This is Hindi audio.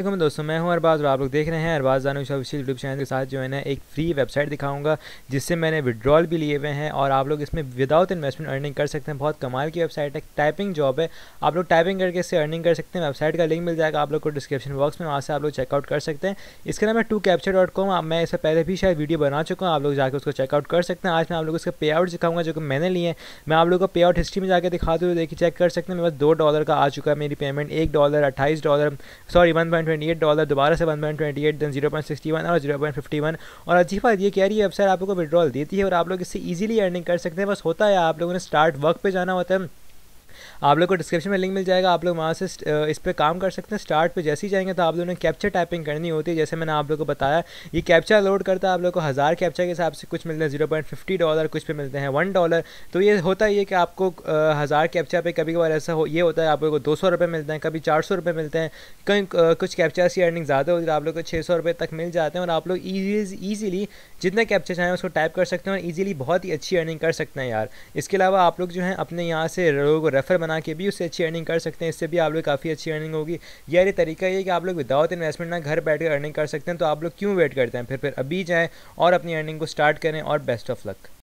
अल्लाम दोस्तों मैं हूं अरबाज और आप लोग देख रहे हैं अरबाज जानू ऑफिशियल यूट्यूब चैनल के साथ जो है ना एक फ्री वेबसाइट दिखाऊंगा जिससे मैंने विड्रॉल भी लिए हुए हैं और आप लोग इसमें विदाउट इन्वेस्टमेंट अर्निंग कर सकते हैं बहुत कमाल की वेबसाइट है टाइपिंग जॉब है आप लोग टाइपिंग करके इससे अर्निंग कर सकते हैं वेबसाइट का लिंक मिल जाएगा आप लोग को डिस्क्रिप्शन बॉक्स में वहाँ से आप लोग चेकआउट कर सकते हैं इसके नाम है टू कैप्चर डॉट कॉम मैं इससे पहले भी शायद वीडियो बना चुका हूँ आप लोग जाकर उसको चेकआउट कर सकते हैं आज मैं आप लोग इसका पे आउट दिखाऊंगा जो कि मैंने लिए हैं मैं आप लोग को पे आउट हिस्ट्री में जाकर दिखाते हुए देखिए चेक कर सकते हैं मेरे पास दो डॉलर का आ चुका है मेरी पेमेंट एक डॉलर अट्ठाईस डॉलर सॉरी वन 1.28 डॉलर दोबारा से 1.28 देन 0.61 और 0.51 और अच्छी बात ये कह रही है वेबसाइट आपको विड्रॉल देती है और आप लोग इससे इजीली अर्निंग कर सकते हैं बस होता है आप लोगों ने स्टार्ट वर्क पे जाना होता है आप लोग को डिस्क्रिप्शन में लिंक मिल जाएगा आप लोग वहाँ से uh, इस पर काम कर सकते हैं स्टार्ट पर जैसे ही जाएंगे तो आप लोगों ने कैप्चर टाइपिंग करनी होती है जैसे मैंने आप लोग को बताया ये कैप्चर लोड करता है आप लोग को हज़ार कैप्चर के हिसाब से कुछ मिलते हैं जीरो पॉइंट फिफ्टी डॉलर कुछ पे मिलते हैं वन डॉलर तो ये होता ही है कि आपको uh, हज़ार कैप्चा पे कभी कभार ऐसा हो ये होता है आप लोग को दो सौ रुपये मिलते हैं कभी चार सौ मिलते हैं कहीं uh, कुछ कैप्चर्स की अर्निंग ज़्यादा होती है तो आप लोग को छः सौ रुपये तक मिल जाते हैं और आप लोग ईजिली जितने कैप्चर चाहें उसको टाइप कर सकते हैं और ईजिली बहुत ही अच्छी अर्निंग कर सकते हैं यार इसके अलावा आप लोग जो है अपने यहाँ से लोगों को रेफर बना के भी उससे अच्छी अर्निंग कर सकते हैं इससे भी आप लोग काफ़ी अच्छी अर्निंग होगी यार ये तरीका ये कि आप लोग विदाउट इन्वेस्टमेंट ना घर बैठ कर अर्निंग कर सकते हैं तो आप लोग क्यों वेट करते हैं फिर फिर अभी जाएँ और अपनी अर्निंग को स्टार्ट करें और बेस्ट ऑफ लक